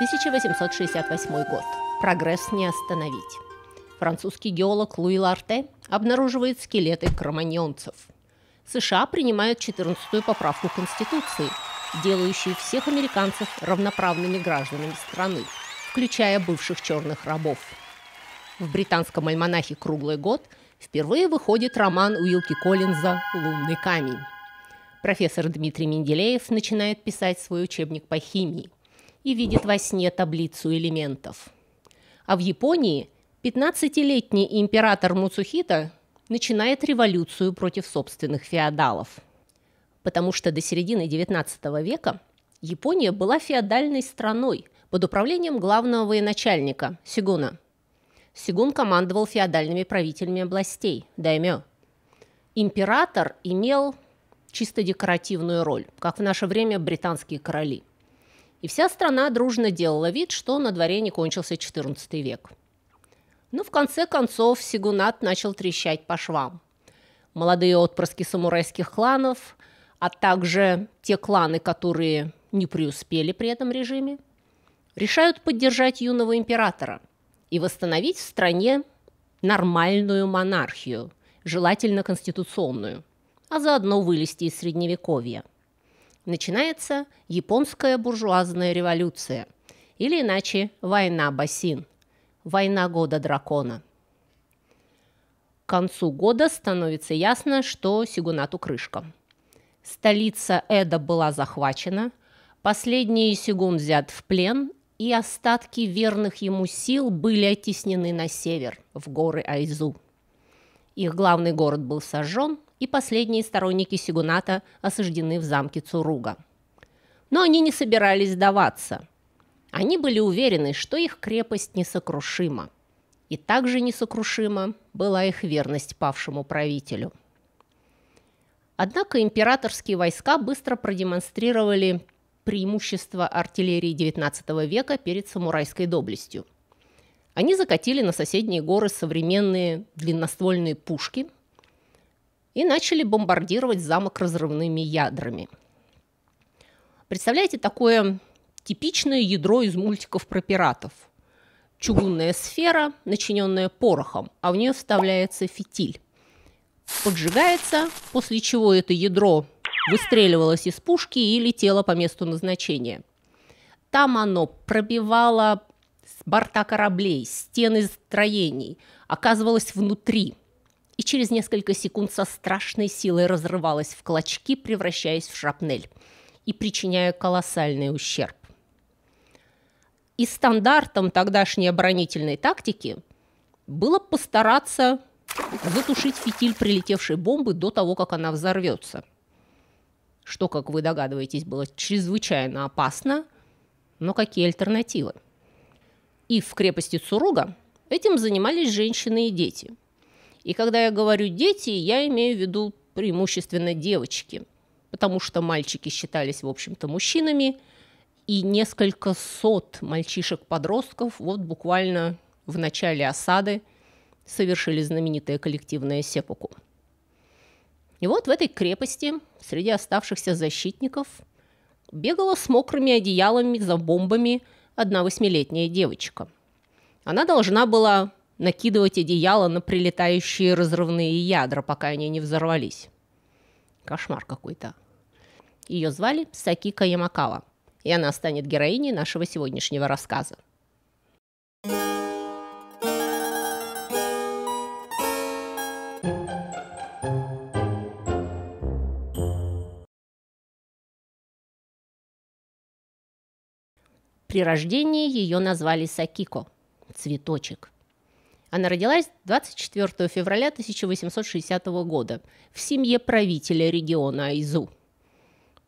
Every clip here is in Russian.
1868 год. Прогресс не остановить. Французский геолог Луи Ларте обнаруживает скелеты кроманьонцев. США принимают 14-ю поправку Конституции, делающую всех американцев равноправными гражданами страны, включая бывших черных рабов. В британском альманахе «Круглый год» впервые выходит роман Уилки Коллинза «Лунный камень». Профессор Дмитрий Менделеев начинает писать свой учебник по химии – и видит во сне таблицу элементов. А в Японии 15-летний император Муцухита начинает революцию против собственных феодалов. Потому что до середины XIX века Япония была феодальной страной под управлением главного военачальника Сигуна. Сигун командовал феодальными правителями областей – даймё. Император имел чисто декоративную роль, как в наше время британские короли – и вся страна дружно делала вид, что на дворе не кончился XIV век. Но ну, в конце концов Сигунат начал трещать по швам. Молодые отпрыски самурайских кланов, а также те кланы, которые не преуспели при этом режиме, решают поддержать юного императора и восстановить в стране нормальную монархию, желательно конституционную, а заодно вылезти из Средневековья начинается японская буржуазная революция, или иначе война Басин, война года дракона. К концу года становится ясно, что Сигунату крышка. Столица Эда была захвачена, последний Сигун взят в плен, и остатки верных ему сил были оттеснены на север, в горы Айзу. Их главный город был сожжен, и последние сторонники Сигуната осуждены в замке Цуруга. Но они не собирались сдаваться. Они были уверены, что их крепость несокрушима. И также несокрушима была их верность павшему правителю. Однако императорские войска быстро продемонстрировали преимущество артиллерии XIX века перед самурайской доблестью. Они закатили на соседние горы современные длинноствольные пушки – и начали бомбардировать замок разрывными ядрами. Представляете, такое типичное ядро из мультиков про пиратов. Чугунная сфера, начиненная порохом, а в нее вставляется фитиль. Поджигается, после чего это ядро выстреливалось из пушки и летело по месту назначения. Там оно пробивало борта кораблей, стены строений, оказывалось внутри – и через несколько секунд со страшной силой разрывалась в клочки, превращаясь в шрапнель и причиняя колоссальный ущерб. И стандартом тогдашней оборонительной тактики было постараться затушить фитиль прилетевшей бомбы до того, как она взорвется. Что, как вы догадываетесь, было чрезвычайно опасно, но какие альтернативы? И в крепости Цуруга этим занимались женщины и дети. И когда я говорю «дети», я имею в виду преимущественно девочки, потому что мальчики считались, в общем-то, мужчинами, и несколько сот мальчишек-подростков вот буквально в начале осады совершили знаменитое коллективное сепоку. И вот в этой крепости среди оставшихся защитников бегала с мокрыми одеялами за бомбами одна восьмилетняя девочка. Она должна была накидывать одеяло на прилетающие разрывные ядра, пока они не взорвались. Кошмар какой-то. Ее звали Сакика Ямакава, и она станет героиней нашего сегодняшнего рассказа. При рождении ее назвали Сакико – цветочек – она родилась 24 февраля 1860 года в семье правителя региона Айзу.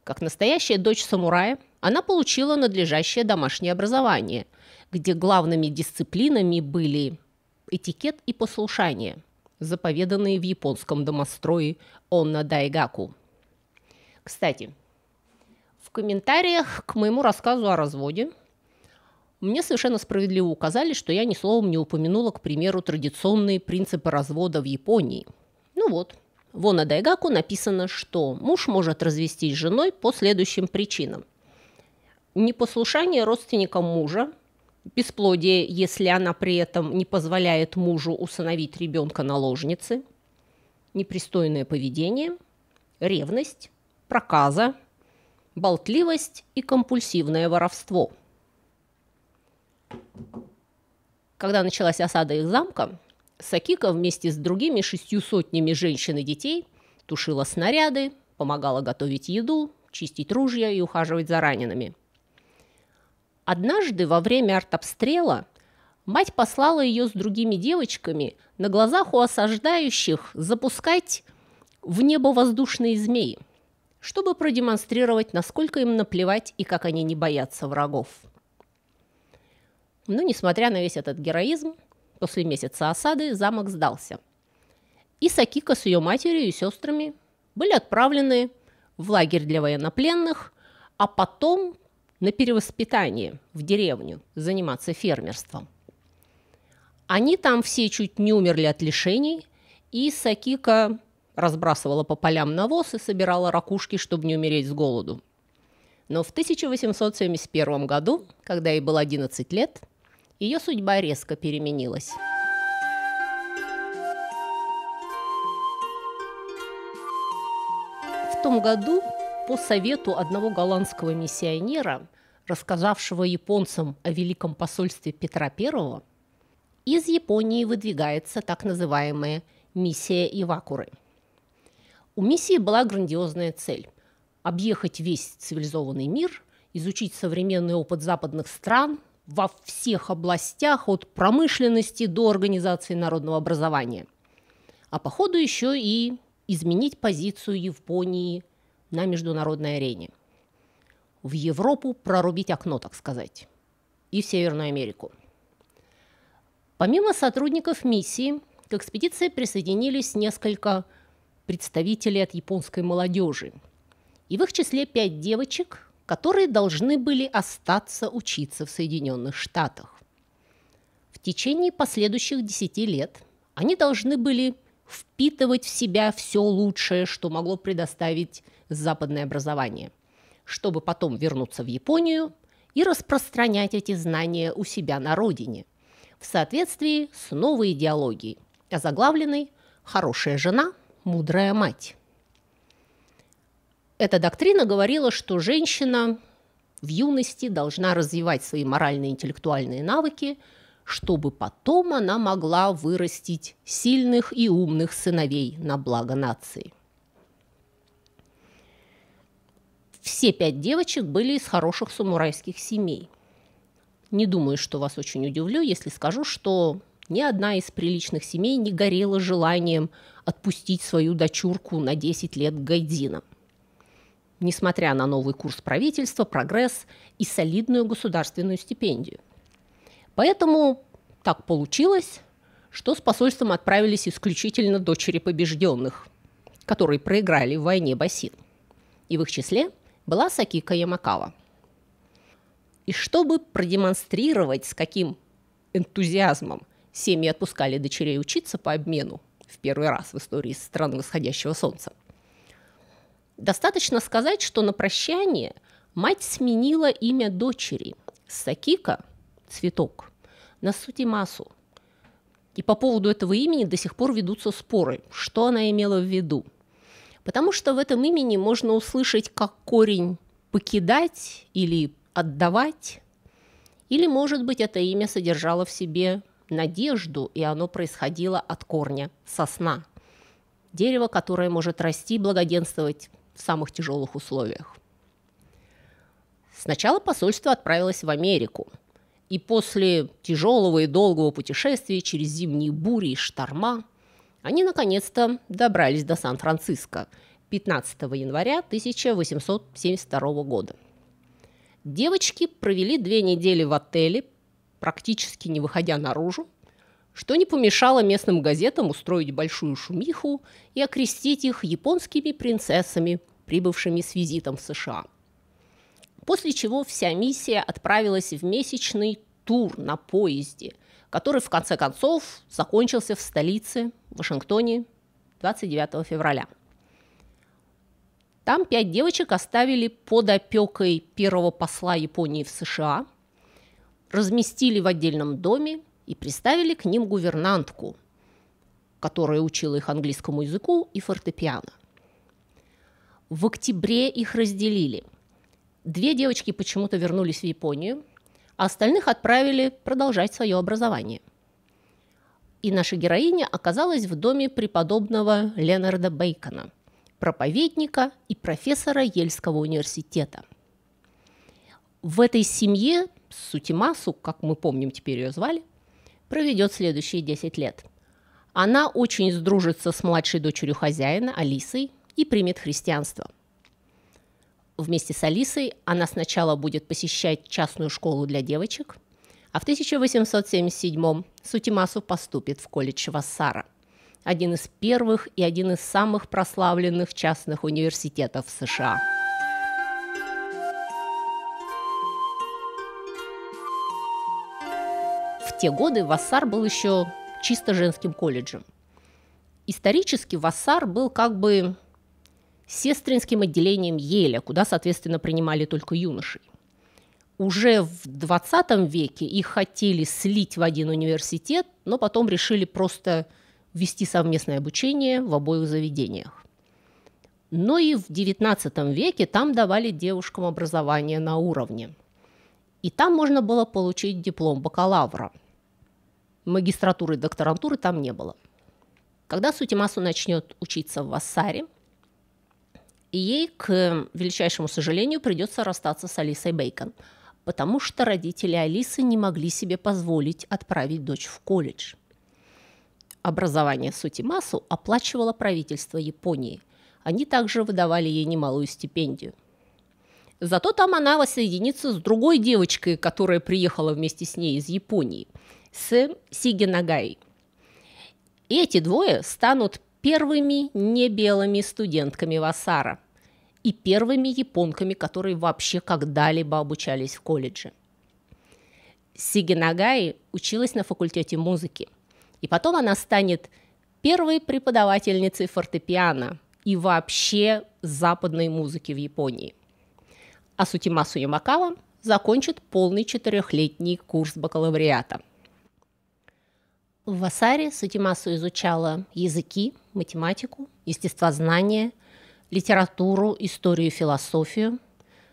Как настоящая дочь самурая, она получила надлежащее домашнее образование, где главными дисциплинами были этикет и послушание, заповеданные в японском домострое Онна Дайгаку. Кстати, в комментариях к моему рассказу о разводе мне совершенно справедливо указали, что я ни словом не упомянула, к примеру, традиционные принципы развода в Японии. Ну вот, в дайгаку» написано, что муж может развестись с женой по следующим причинам. Непослушание родственникам мужа, бесплодие, если она при этом не позволяет мужу усыновить ребенка наложницы, непристойное поведение, ревность, проказа, болтливость и компульсивное воровство – когда началась осада их замка, Сакика вместе с другими шестью сотнями женщин и детей тушила снаряды, помогала готовить еду, чистить ружья и ухаживать за ранеными. Однажды во время артобстрела мать послала ее с другими девочками на глазах у осаждающих запускать в небо воздушные змеи, чтобы продемонстрировать, насколько им наплевать и как они не боятся врагов. Но, несмотря на весь этот героизм, после месяца осады замок сдался. И Сакика с ее матерью и сестрами были отправлены в лагерь для военнопленных, а потом на перевоспитание в деревню заниматься фермерством. Они там все чуть не умерли от лишений, и Сакика разбрасывала по полям навоз и собирала ракушки, чтобы не умереть с голоду. Но в 1871 году, когда ей было 11 лет, ее судьба резко переменилась. В том году по совету одного голландского миссионера, рассказавшего японцам о Великом посольстве Петра I, из Японии выдвигается так называемая миссия Ивакуры. У миссии была грандиозная цель – объехать весь цивилизованный мир, изучить современный опыт западных стран – во всех областях, от промышленности до организации народного образования. А по ходу еще и изменить позицию Японии на международной арене. В Европу прорубить окно, так сказать, и в Северную Америку. Помимо сотрудников миссии, к экспедиции присоединились несколько представителей от японской молодежи. И в их числе пять девочек, которые должны были остаться учиться в Соединенных Штатах. В течение последующих десяти лет они должны были впитывать в себя все лучшее, что могло предоставить западное образование, чтобы потом вернуться в Японию и распространять эти знания у себя на родине в соответствии с новой идеологией, озаглавленной «Хорошая жена, мудрая мать». Эта доктрина говорила, что женщина в юности должна развивать свои моральные и интеллектуальные навыки, чтобы потом она могла вырастить сильных и умных сыновей на благо нации. Все пять девочек были из хороших самурайских семей. Не думаю, что вас очень удивлю, если скажу, что ни одна из приличных семей не горела желанием отпустить свою дочурку на 10 лет к Гайдинам несмотря на новый курс правительства, прогресс и солидную государственную стипендию. Поэтому так получилось, что с посольством отправились исключительно дочери побежденных, которые проиграли в войне Басин. И в их числе была Сакика Ямакава. И чтобы продемонстрировать, с каким энтузиазмом семьи отпускали дочерей учиться по обмену в первый раз в истории страны восходящего солнца, Достаточно сказать, что на прощание мать сменила имя дочери Сакика – цветок на Сутимасу. И по поводу этого имени до сих пор ведутся споры, что она имела в виду. Потому что в этом имени можно услышать как корень «покидать» или «отдавать», или, может быть, это имя содержало в себе надежду, и оно происходило от корня сосна, дерево, которое может расти, благоденствовать в самых тяжелых условиях. Сначала посольство отправилось в Америку, и после тяжелого и долгого путешествия через зимние бури и шторма они наконец-то добрались до Сан-Франциско 15 января 1872 года. Девочки провели две недели в отеле, практически не выходя наружу, что не помешало местным газетам устроить большую шумиху и окрестить их японскими принцессами, прибывшими с визитом в США. После чего вся миссия отправилась в месячный тур на поезде, который в конце концов закончился в столице Вашингтоне 29 февраля. Там пять девочек оставили под опекой первого посла Японии в США, разместили в отдельном доме и приставили к ним гувернантку, которая учила их английскому языку и фортепиано. В октябре их разделили. Две девочки почему-то вернулись в Японию, а остальных отправили продолжать свое образование. И наша героиня оказалась в доме преподобного Ленарда Бейкона, проповедника и профессора Ельского университета. В этой семье Сутимасу, как мы помним, теперь ее звали, проведет следующие 10 лет. Она очень сдружится с младшей дочерью хозяина, Алисой, и примет христианство. Вместе с Алисой она сначала будет посещать частную школу для девочек, а в 1877-м Сутимасу поступит в колледж Вассара, один из первых и один из самых прославленных частных университетов США. те годы Вассар был еще чисто женским колледжем. Исторически Вассар был как бы сестринским отделением Еля, куда, соответственно, принимали только юношей. Уже в 20 веке их хотели слить в один университет, но потом решили просто вести совместное обучение в обоих заведениях. Но и в XIX веке там давали девушкам образование на уровне. И там можно было получить диплом бакалавра – магистратуры и докторантуры там не было. Когда Сутимасу начнет учиться в Вассаре, ей, к величайшему сожалению, придется расстаться с Алисой Бейкон, потому что родители Алисы не могли себе позволить отправить дочь в колледж. Образование Сутимасу оплачивало правительство Японии. Они также выдавали ей немалую стипендию. Зато там она воссоединится с другой девочкой, которая приехала вместе с ней из Японии – с Сиги Нагай. эти двое станут первыми небелыми студентками Васара и первыми японками, которые вообще когда-либо обучались в колледже. Сиги Нагай училась на факультете музыки, и потом она станет первой преподавательницей фортепиано и вообще западной музыки в Японии. А Сутимасу Ямакава закончит полный четырехлетний курс бакалавриата – в Асаре Сатимасу изучала языки, математику, естествознание, литературу, историю и философию,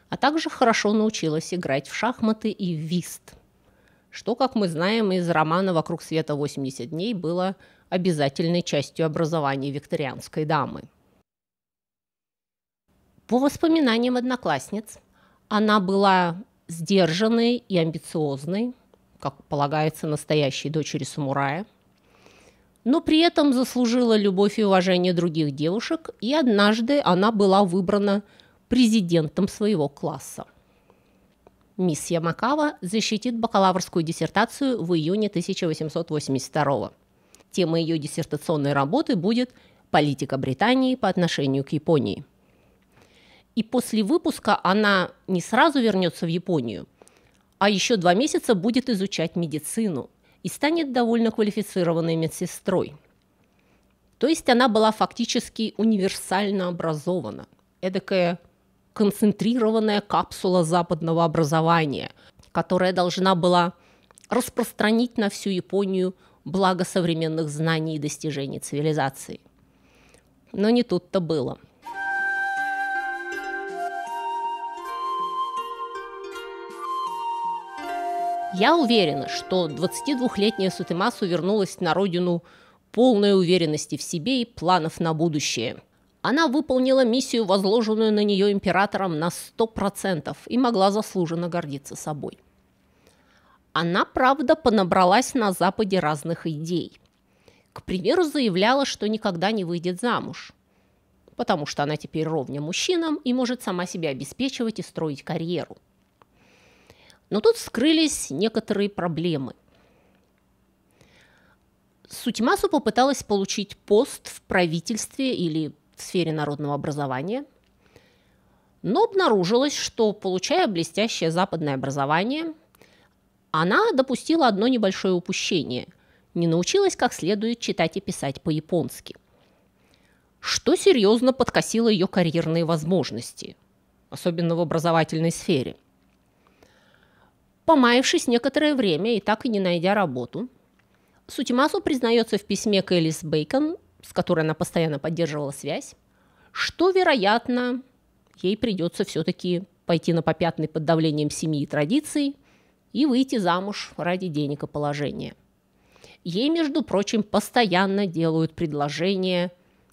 а также хорошо научилась играть в шахматы и в вист, что, как мы знаем, из романа «Вокруг света 80 дней» было обязательной частью образования викторианской дамы. По воспоминаниям одноклассниц, она была сдержанной и амбициозной, как полагается, настоящей дочери самурая, но при этом заслужила любовь и уважение других девушек, и однажды она была выбрана президентом своего класса. Мисс Ямакава защитит бакалаврскую диссертацию в июне 1882 года. Тема ее диссертационной работы будет «Политика Британии по отношению к Японии». И после выпуска она не сразу вернется в Японию – а еще два месяца будет изучать медицину и станет довольно квалифицированной медсестрой. То есть она была фактически универсально образована, эдакая концентрированная капсула западного образования, которая должна была распространить на всю Японию благо современных знаний и достижений цивилизации. Но не тут-то было – Я уверена, что 22-летняя Сутемасу вернулась на родину полной уверенности в себе и планов на будущее. Она выполнила миссию, возложенную на нее императором, на 100% и могла заслуженно гордиться собой. Она, правда, понабралась на Западе разных идей. К примеру, заявляла, что никогда не выйдет замуж, потому что она теперь ровня мужчинам и может сама себя обеспечивать и строить карьеру – но тут скрылись некоторые проблемы. Сутимасу попыталась получить пост в правительстве или в сфере народного образования, но обнаружилось, что, получая блестящее западное образование, она допустила одно небольшое упущение – не научилась как следует читать и писать по-японски, что серьезно подкосило ее карьерные возможности, особенно в образовательной сфере – Помаявшись некоторое время и так и не найдя работу, Сутимасу признается в письме к Элис Бейкон, с которой она постоянно поддерживала связь, что, вероятно, ей придется все-таки пойти на попятный под давлением семьи и традиций и выйти замуж ради денег и положения. Ей, между прочим, постоянно делают предложения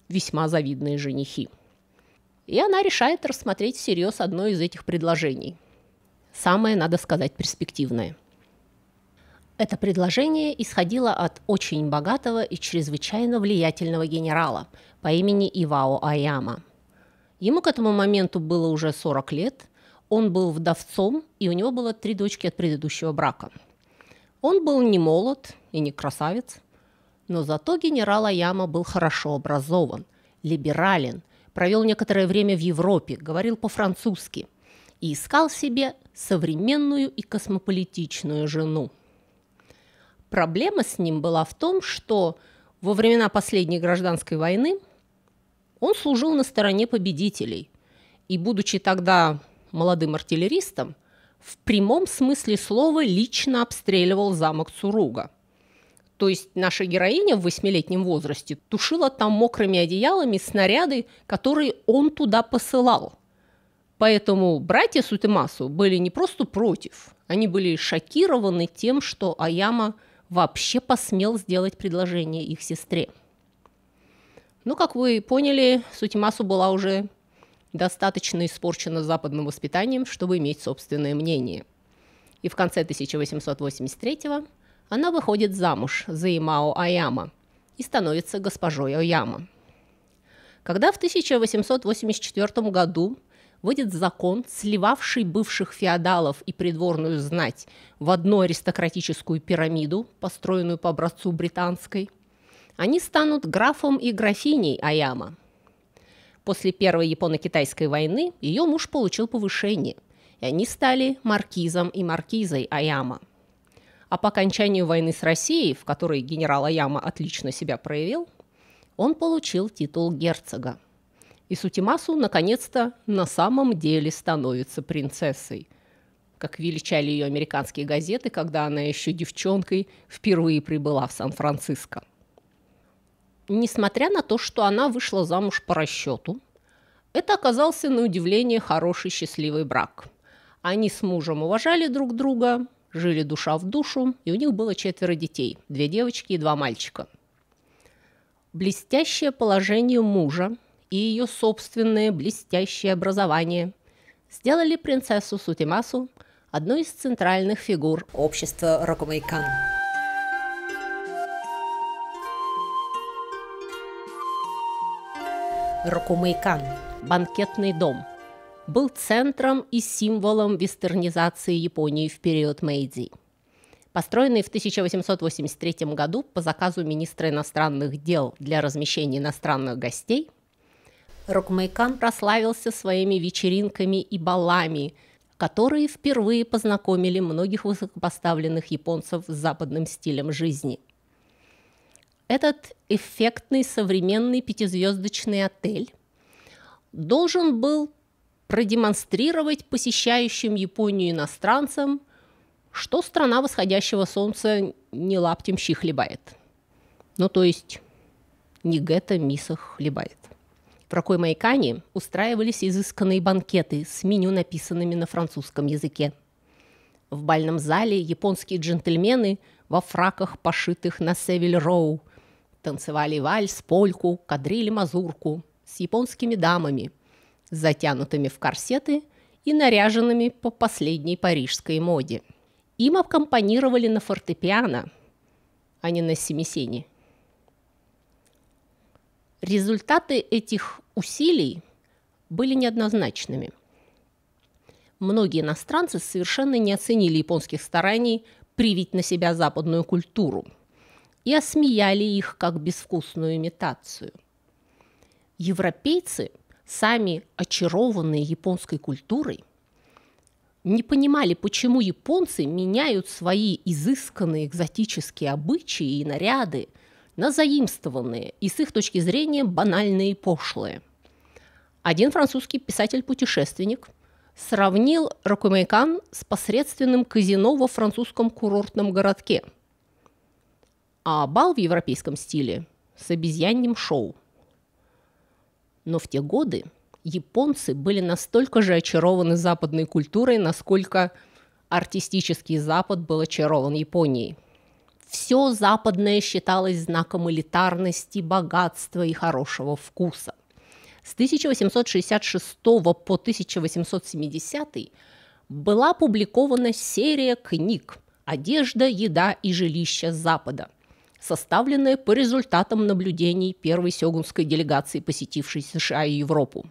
весьма завидные женихи. И она решает рассмотреть всерьез одно из этих предложений – самое, надо сказать, перспективное. Это предложение исходило от очень богатого и чрезвычайно влиятельного генерала по имени Ивао Аяма. Ему к этому моменту было уже 40 лет, он был вдовцом, и у него было три дочки от предыдущего брака. Он был не молод и не красавец, но зато генерал Аяма был хорошо образован, либерален, провел некоторое время в Европе, говорил по-французски и искал себе современную и космополитичную жену. Проблема с ним была в том, что во времена последней гражданской войны он служил на стороне победителей и, будучи тогда молодым артиллеристом, в прямом смысле слова лично обстреливал замок Цуруга. То есть наша героиня в восьмилетнем возрасте тушила там мокрыми одеялами снаряды, которые он туда посылал – Поэтому братья Сутемасу были не просто против, они были шокированы тем, что Аяма вообще посмел сделать предложение их сестре. Но, ну, как вы поняли, Сутимасу была уже достаточно испорчена западным воспитанием, чтобы иметь собственное мнение. И в конце 1883-го она выходит замуж за Имао Аяма и становится госпожой Аяма. Когда в 1884 году вводит закон, сливавший бывших феодалов и придворную знать в одну аристократическую пирамиду, построенную по образцу британской. Они станут графом и графиней Аяма. После Первой Японо-Китайской войны ее муж получил повышение, и они стали маркизом и маркизой Аяма. А по окончанию войны с Россией, в которой генерал Аяма отлично себя проявил, он получил титул герцога – и Сутимасу, наконец-то, на самом деле становится принцессой. Как величали ее американские газеты, когда она еще девчонкой впервые прибыла в Сан-Франциско. Несмотря на то, что она вышла замуж по расчету, это оказался на удивление хороший счастливый брак. Они с мужем уважали друг друга, жили душа в душу, и у них было четверо детей – две девочки и два мальчика. Блестящее положение мужа и ее собственное блестящее образование сделали принцессу Сутимасу одной из центральных фигур общества Рокумайкан. Рокумайкан – банкетный дом – был центром и символом вестернизации Японии в период Мэйдзи. Построенный в 1883 году по заказу министра иностранных дел для размещения иностранных гостей – Рокмейкан прославился своими вечеринками и балами, которые впервые познакомили многих высокопоставленных японцев с западным стилем жизни. Этот эффектный современный пятизвездочный отель должен был продемонстрировать посещающим Японию иностранцам, что страна восходящего солнца не лаптем щи хлебает. Ну, то есть не гетто мисах хлебает. В Рокой-Майкане устраивались изысканные банкеты с меню, написанными на французском языке. В бальном зале японские джентльмены во фраках, пошитых на Севиль-Роу, танцевали вальс, польку, кадрили мазурку с японскими дамами, затянутыми в корсеты и наряженными по последней парижской моде. Им аккомпанировали на фортепиано, а не на семисене – Результаты этих усилий были неоднозначными. Многие иностранцы совершенно не оценили японских стараний привить на себя западную культуру и осмеяли их как безвкусную имитацию. Европейцы, сами очарованные японской культурой, не понимали, почему японцы меняют свои изысканные экзотические обычаи и наряды на заимствованные и с их точки зрения банальные и пошлые. Один французский писатель-путешественник сравнил Рокумейкан с посредственным казино во французском курортном городке, а бал в европейском стиле с обезьяньим шоу. Но в те годы японцы были настолько же очарованы западной культурой, насколько артистический Запад был очарован Японией – все западное считалось знаком элитарности, богатства и хорошего вкуса. С 1866 по 1870 была опубликована серия книг «Одежда, еда и жилище Запада», составленная по результатам наблюдений первой сёгунской делегации, посетившей США и Европу.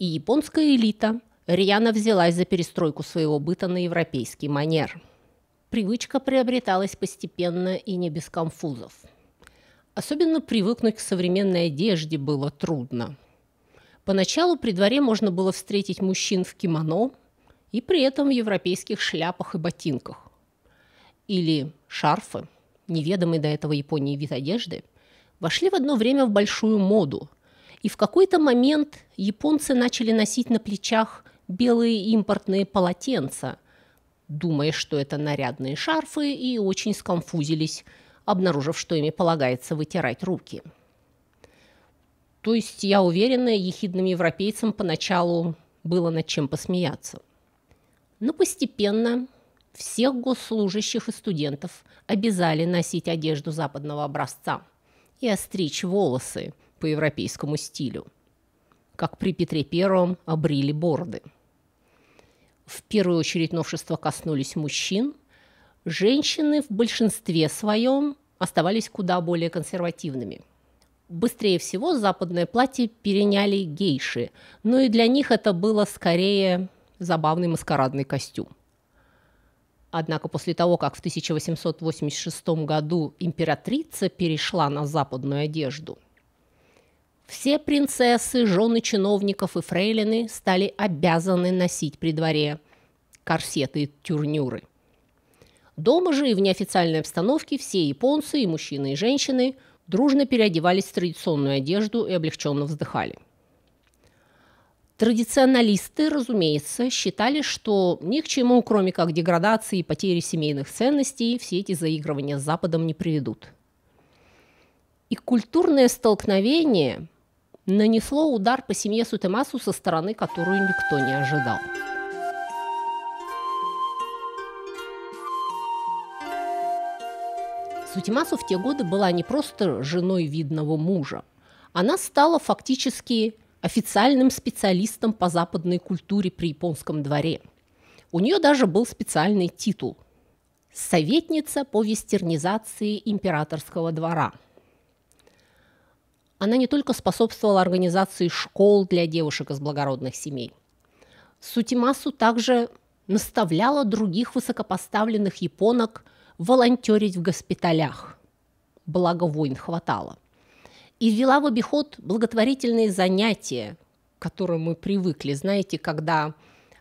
И японская элита Риана взялась за перестройку своего быта на европейский манер – Привычка приобреталась постепенно и не без конфузов. Особенно привыкнуть к современной одежде было трудно. Поначалу при дворе можно было встретить мужчин в кимоно и при этом в европейских шляпах и ботинках. Или шарфы, неведомый до этого Японии вид одежды, вошли в одно время в большую моду. И в какой-то момент японцы начали носить на плечах белые импортные полотенца – думая, что это нарядные шарфы, и очень скомфузились, обнаружив, что ими полагается вытирать руки. То есть, я уверена, ехидным европейцам поначалу было над чем посмеяться. Но постепенно всех госслужащих и студентов обязали носить одежду западного образца и остричь волосы по европейскому стилю, как при Петре Первом обрили борды – в первую очередь новшества коснулись мужчин, женщины в большинстве своем оставались куда более консервативными. Быстрее всего западное платье переняли гейши, но и для них это было скорее забавный маскарадный костюм. Однако после того, как в 1886 году императрица перешла на западную одежду – все принцессы, жены чиновников и фрейлины стали обязаны носить при дворе корсеты и тюрнюры. Дома же и в неофициальной обстановке все японцы, и мужчины, и женщины дружно переодевались в традиционную одежду и облегченно вздыхали. Традиционалисты, разумеется, считали, что ни к чему, кроме как деградации и потери семейных ценностей, все эти заигрывания с Западом не приведут. И культурное столкновение нанесло удар по семье Сутемасу со стороны, которую никто не ожидал. Сутимасу в те годы была не просто женой видного мужа. Она стала фактически официальным специалистом по западной культуре при японском дворе. У нее даже был специальный титул – советница по вестернизации императорского двора – она не только способствовала организации школ для девушек из благородных семей. Сутимасу также наставляла других высокопоставленных японок волонтерить в госпиталях. Благо войн хватало. И ввела в обиход благотворительные занятия, к которым мы привыкли, знаете, когда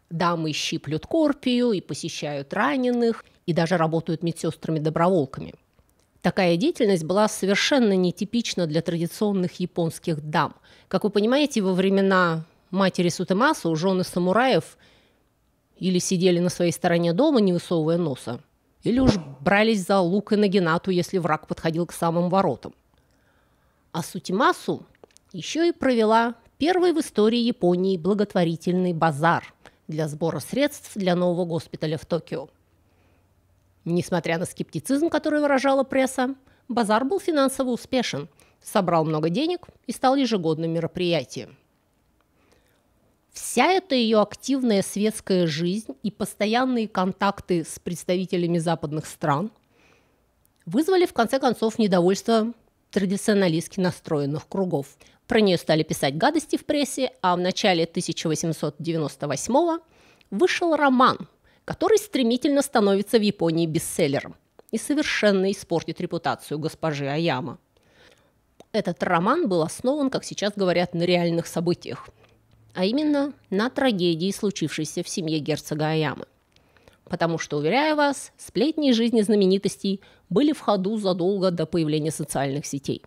дамы щиплют корпию и посещают раненых, и даже работают медсестрами-доброволками – Такая деятельность была совершенно нетипична для традиционных японских дам. Как вы понимаете, во времена матери Сутемасу жены самураев или сидели на своей стороне дома, не высовывая носа, или уж брались за лук и нагинату, если враг подходил к самым воротам. А Сутимасу еще и провела первый в истории Японии благотворительный базар для сбора средств для нового госпиталя в Токио – Несмотря на скептицизм, который выражала пресса, базар был финансово успешен, собрал много денег и стал ежегодным мероприятием. Вся эта ее активная светская жизнь и постоянные контакты с представителями западных стран вызвали в конце концов недовольство традиционалистски настроенных кругов. Про нее стали писать гадости в прессе, а в начале 1898 года вышел роман который стремительно становится в Японии бестселлером и совершенно испортит репутацию госпожи Аяма. Этот роман был основан, как сейчас говорят, на реальных событиях, а именно на трагедии, случившейся в семье герцога Аямы. Потому что, уверяю вас, сплетни жизни знаменитостей были в ходу задолго до появления социальных сетей.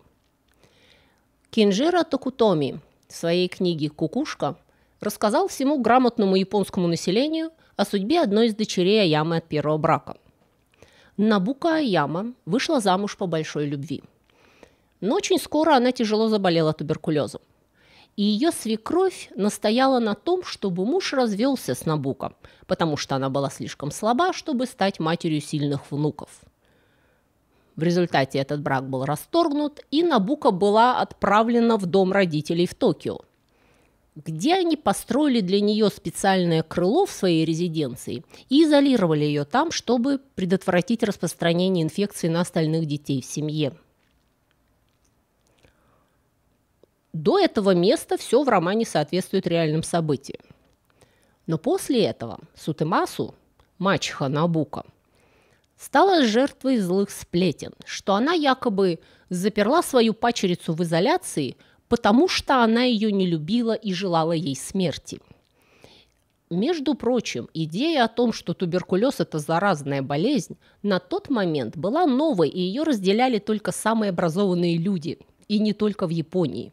Кинжира Токутоми в своей книге «Кукушка» рассказал всему грамотному японскому населению о судьбе одной из дочерей Аямы от первого брака. Набука Аяма вышла замуж по большой любви. Но очень скоро она тяжело заболела туберкулезом. И ее свекровь настояла на том, чтобы муж развелся с Набуком, потому что она была слишком слаба, чтобы стать матерью сильных внуков. В результате этот брак был расторгнут, и Набука была отправлена в дом родителей в Токио – где они построили для нее специальное крыло в своей резиденции и изолировали ее там, чтобы предотвратить распространение инфекции на остальных детей в семье. До этого места все в романе соответствует реальным событиям. Но после этого Сутемасу, мачеха Набука, стала жертвой злых сплетен, что она якобы заперла свою пачерицу в изоляции – потому что она ее не любила и желала ей смерти. Между прочим, идея о том, что туберкулез – это заразная болезнь, на тот момент была новой, и ее разделяли только самые образованные люди, и не только в Японии.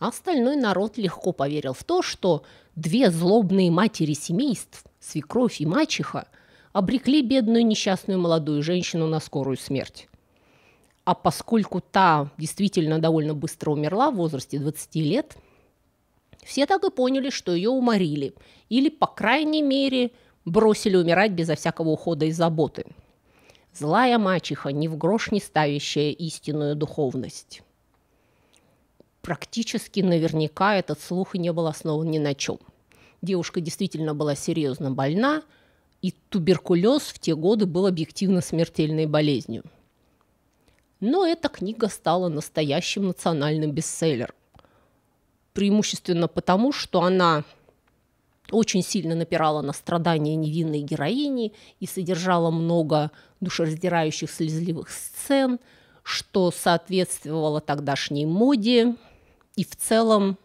А остальной народ легко поверил в то, что две злобные матери семейств, свекровь и мачеха, обрекли бедную несчастную молодую женщину на скорую смерть. А поскольку та действительно довольно быстро умерла в возрасте 20 лет, все так и поняли, что ее уморили. Или, по крайней мере, бросили умирать безо всякого ухода и заботы. Злая мачеха, ни в грош не ставящая истинную духовность. Практически наверняка этот слух и не был основан ни на чем. Девушка действительно была серьезно больна, и туберкулез в те годы был объективно смертельной болезнью – но эта книга стала настоящим национальным бестселлером. Преимущественно потому, что она очень сильно напирала на страдания невинной героини и содержала много душераздирающих слезливых сцен, что соответствовало тогдашней моде и в целом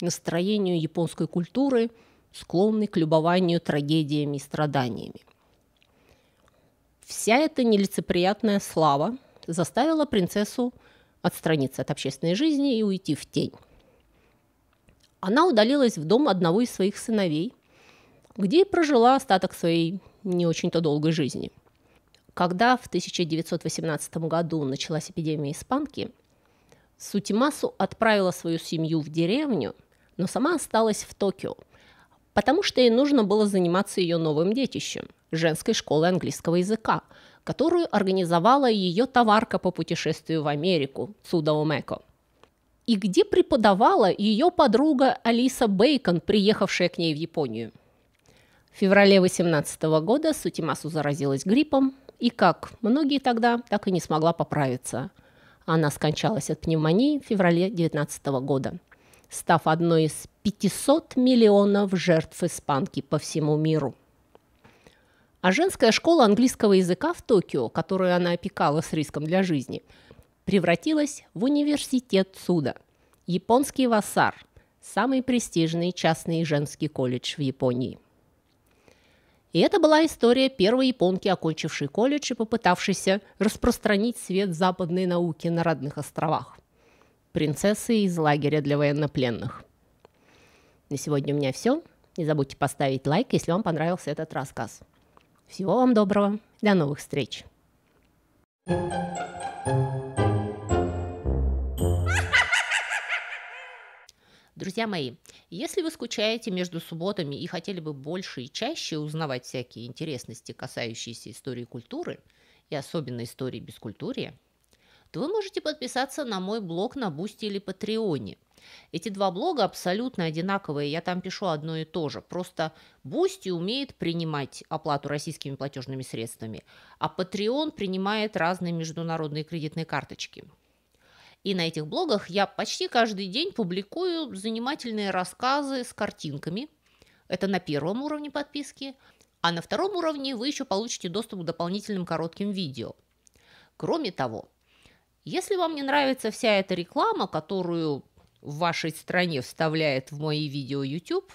настроению японской культуры, склонной к любованию трагедиями и страданиями. Вся эта нелицеприятная слава заставила принцессу отстраниться от общественной жизни и уйти в тень. Она удалилась в дом одного из своих сыновей, где и прожила остаток своей не очень-то долгой жизни. Когда в 1918 году началась эпидемия испанки, Сутимасу отправила свою семью в деревню, но сама осталась в Токио, потому что ей нужно было заниматься ее новым детищем – женской школы английского языка, которую организовала ее товарка по путешествию в Америку Суда Омеко. И где преподавала ее подруга Алиса Бейкон, приехавшая к ней в Японию. В феврале 18 года Сутимасу заразилась гриппом и, как многие тогда, так и не смогла поправиться. Она скончалась от пневмонии в феврале 19 года, став одной из 500 миллионов жертв испанки по всему миру – а женская школа английского языка в Токио, которую она опекала с риском для жизни, превратилась в университет Суда, Японский Васар – самый престижный частный женский колледж в Японии. И это была история первой японки, окончившей колледж и попытавшейся распространить свет западной науки на родных островах. Принцессы из лагеря для военнопленных. На сегодня у меня все. Не забудьте поставить лайк, если вам понравился этот рассказ. Всего вам доброго. До новых встреч. Друзья мои, если вы скучаете между субботами и хотели бы больше и чаще узнавать всякие интересности, касающиеся истории культуры и особенно истории бескультурия, то вы можете подписаться на мой блог на Бусти или Патреоне – эти два блога абсолютно одинаковые, я там пишу одно и то же. Просто Бусти умеет принимать оплату российскими платежными средствами, а Patreon принимает разные международные кредитные карточки. И на этих блогах я почти каждый день публикую занимательные рассказы с картинками. Это на первом уровне подписки. А на втором уровне вы еще получите доступ к дополнительным коротким видео. Кроме того, если вам не нравится вся эта реклама, которую в вашей стране вставляет в мои видео YouTube,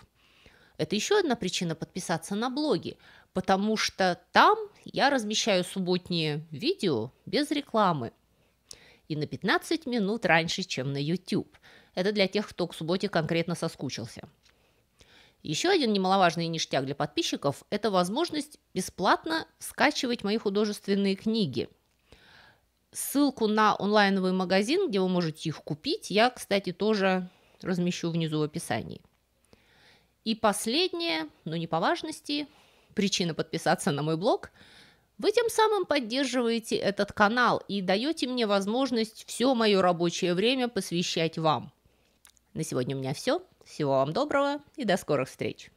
это еще одна причина подписаться на блоги, потому что там я размещаю субботние видео без рекламы и на 15 минут раньше, чем на YouTube. Это для тех, кто к субботе конкретно соскучился. Еще один немаловажный ништяк для подписчиков – это возможность бесплатно скачивать мои художественные книги – Ссылку на онлайновый магазин, где вы можете их купить, я, кстати, тоже размещу внизу в описании. И последнее, но не по важности, причина подписаться на мой блог. Вы тем самым поддерживаете этот канал и даете мне возможность все мое рабочее время посвящать вам. На сегодня у меня все. Всего вам доброго и до скорых встреч.